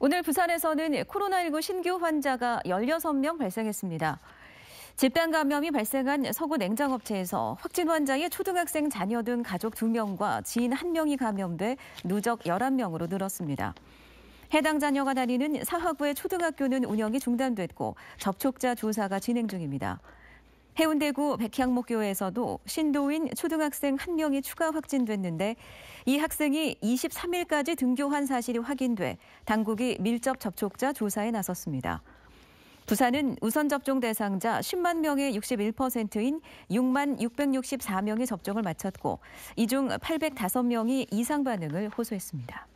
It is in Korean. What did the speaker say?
오늘 부산에서는 코로나19 신규 환자가 16명 발생했습니다. 집단 감염이 발생한 서구 냉장업체에서 확진 환자의 초등학생 자녀 등 가족 2명과 지인 1명이 감염돼 누적 11명으로 늘었습니다. 해당 자녀가 다니는 사하구의 초등학교는 운영이 중단됐고 접촉자 조사가 진행 중입니다. 해운대구 백향목교에서도 신도인 초등학생 한 명이 추가 확진됐는데 이 학생이 23일까지 등교한 사실이 확인돼 당국이 밀접 접촉자 조사에 나섰습니다. 부산은 우선 접종 대상자 10만 명의 61%인 6만 664명이 접종을 마쳤고 이 중 805명이 이상 반응을 호소했습니다.